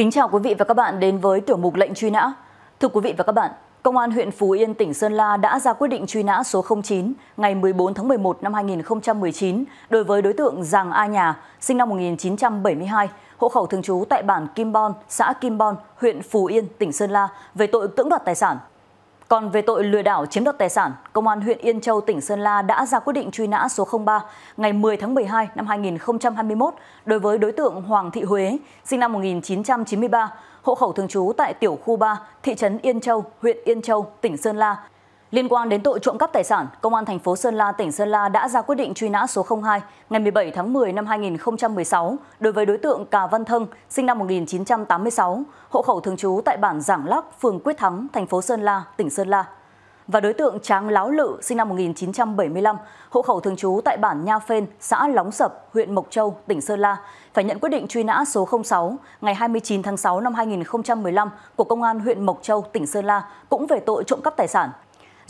Kính chào quý vị và các bạn đến với tiểu mục lệnh truy nã. Thưa quý vị và các bạn, Công an huyện Phú Yên, tỉnh Sơn La đã ra quyết định truy nã số 09 ngày 14 tháng 11 năm 2019 đối với đối tượng Giàng A Nhà, sinh năm 1972, hộ khẩu thường trú tại bản Kim Bon, xã Kim Bon, huyện Phú Yên, tỉnh Sơn La về tội cưỡng đoạt tài sản. Còn về tội lừa đảo chiếm đoạt tài sản, Công an huyện Yên Châu, tỉnh Sơn La đã ra quyết định truy nã số 03 ngày 10 tháng 12 năm 2021 đối với đối tượng Hoàng Thị Huế, sinh năm 1993, hộ khẩu thường trú tại tiểu khu 3, thị trấn Yên Châu, huyện Yên Châu, tỉnh Sơn La, Liên quan đến tội trộm cắp tài sản, Công an thành phố Sơn La, tỉnh Sơn La đã ra quyết định truy nã số 02 ngày 17 tháng 10 năm 2016 đối với đối tượng Cà Văn Thân, sinh năm 1986, hộ khẩu thường trú tại bản Giảng Lắc, phường Quyết Thắng, thành phố Sơn La, tỉnh Sơn La. Và đối tượng Tráng Láo Lự, sinh năm 1975, hộ khẩu thường trú tại bản Nha Phên, xã Lóng Sập, huyện Mộc Châu, tỉnh Sơn La, phải nhận quyết định truy nã số 06 ngày 29 tháng 6 năm 2015 của Công an huyện Mộc Châu, tỉnh Sơn La cũng về tội trộm cắp tài sản